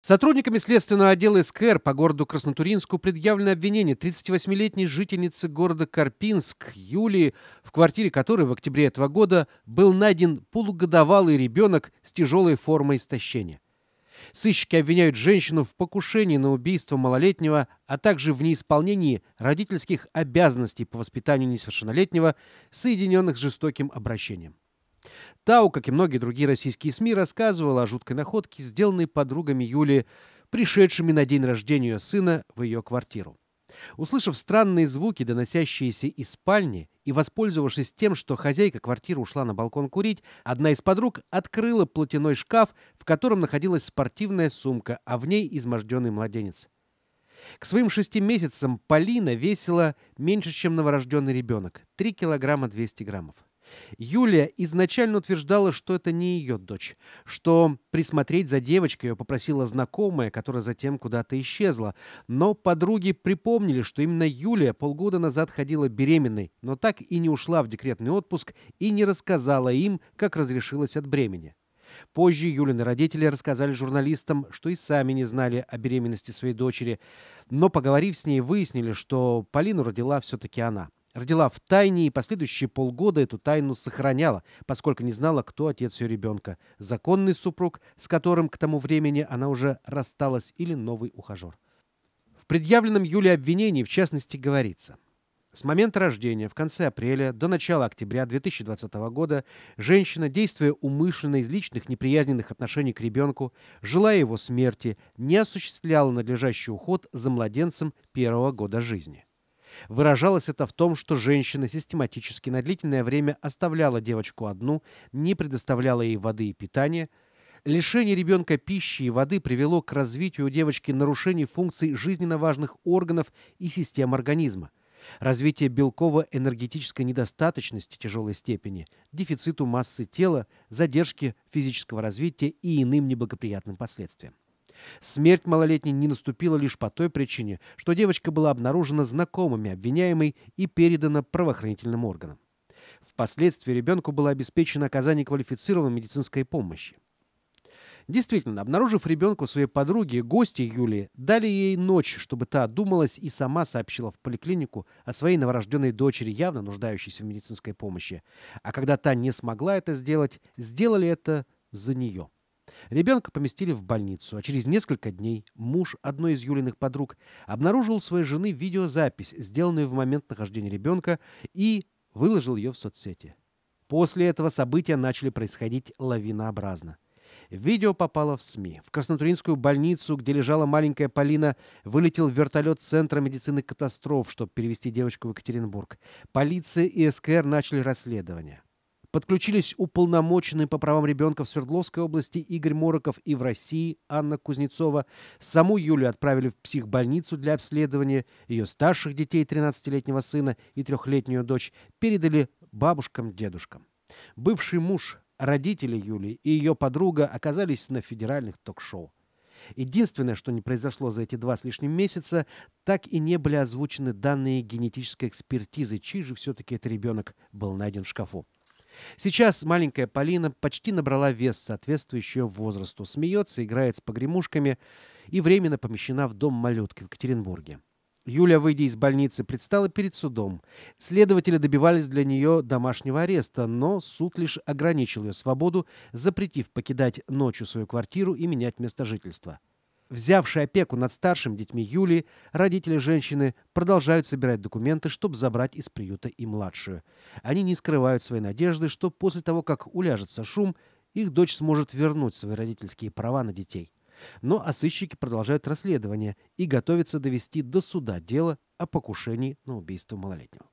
Сотрудниками следственного отдела СКР по городу Краснотуринску предъявлено обвинение 38-летней жительницы города Карпинск Юлии, в квартире которой в октябре этого года был найден полугодовалый ребенок с тяжелой формой истощения. Сыщики обвиняют женщину в покушении на убийство малолетнего, а также в неисполнении родительских обязанностей по воспитанию несовершеннолетнего, соединенных с жестоким обращением. Тау, как и многие другие российские СМИ, рассказывала о жуткой находке, сделанной подругами Юли, пришедшими на день рождения сына в ее квартиру. Услышав странные звуки, доносящиеся из спальни, и воспользовавшись тем, что хозяйка квартиры ушла на балкон курить, одна из подруг открыла платяной шкаф, в котором находилась спортивная сумка, а в ней изможденный младенец. К своим шести месяцам Полина весила меньше, чем новорожденный ребенок – 3 килограмма 200 граммов. Юлия изначально утверждала, что это не ее дочь, что присмотреть за девочкой ее попросила знакомая, которая затем куда-то исчезла. Но подруги припомнили, что именно Юлия полгода назад ходила беременной, но так и не ушла в декретный отпуск и не рассказала им, как разрешилась от бремени. Позже Юлины родители рассказали журналистам, что и сами не знали о беременности своей дочери, но, поговорив с ней, выяснили, что Полину родила все-таки она. Родила в тайне и последующие полгода эту тайну сохраняла, поскольку не знала, кто отец ее ребенка. Законный супруг, с которым к тому времени она уже рассталась, или новый ухажер. В предъявленном Юле обвинении, в частности, говорится – с момента рождения в конце апреля до начала октября 2020 года женщина, действуя умышленно из личных неприязненных отношений к ребенку, желая его смерти, не осуществляла надлежащий уход за младенцем первого года жизни. Выражалось это в том, что женщина систематически на длительное время оставляла девочку одну, не предоставляла ей воды и питания. Лишение ребенка пищи и воды привело к развитию у девочки нарушений функций жизненно важных органов и систем организма. Развитие белково-энергетической недостаточности тяжелой степени, дефициту массы тела, задержке физического развития и иным неблагоприятным последствиям. Смерть малолетней не наступила лишь по той причине, что девочка была обнаружена знакомыми обвиняемой и передана правоохранительным органам. Впоследствии ребенку было обеспечено оказание квалифицированной медицинской помощи. Действительно, обнаружив ребенку своей подруги, гости Юлии дали ей ночь, чтобы та одумалась и сама сообщила в поликлинику о своей новорожденной дочери, явно нуждающейся в медицинской помощи. А когда та не смогла это сделать, сделали это за нее. Ребенка поместили в больницу, а через несколько дней муж одной из Юлиных подруг обнаружил у своей жены видеозапись, сделанную в момент нахождения ребенка, и выложил ее в соцсети. После этого события начали происходить лавинообразно. Видео попало в СМИ. В Краснотуринскую больницу, где лежала маленькая Полина, вылетел вертолет Центра медицины катастроф, чтобы перевести девочку в Екатеринбург. Полиция и СКР начали расследование. Подключились уполномоченные по правам ребенка в Свердловской области Игорь Мороков и в России Анна Кузнецова. Саму Юлю отправили в психбольницу для обследования. Ее старших детей, 13-летнего сына и трехлетнюю дочь, передали бабушкам-дедушкам. Бывший муж, родители Юли и ее подруга оказались на федеральных ток-шоу. Единственное, что не произошло за эти два с лишним месяца, так и не были озвучены данные генетической экспертизы, чей же все-таки этот ребенок был найден в шкафу. Сейчас маленькая Полина почти набрала вес, соответствующий возрасту, смеется, играет с погремушками и временно помещена в дом малютки в Екатеринбурге. Юля, выйдя из больницы, предстала перед судом. Следователи добивались для нее домашнего ареста, но суд лишь ограничил ее свободу, запретив покидать ночью свою квартиру и менять место жительства. Взявшие опеку над старшими детьми Юли, родители женщины продолжают собирать документы, чтобы забрать из приюта и младшую. Они не скрывают своей надежды, что после того, как уляжется шум, их дочь сможет вернуть свои родительские права на детей. Но осыщики а продолжают расследование и готовятся довести до суда дело о покушении на убийство малолетнего.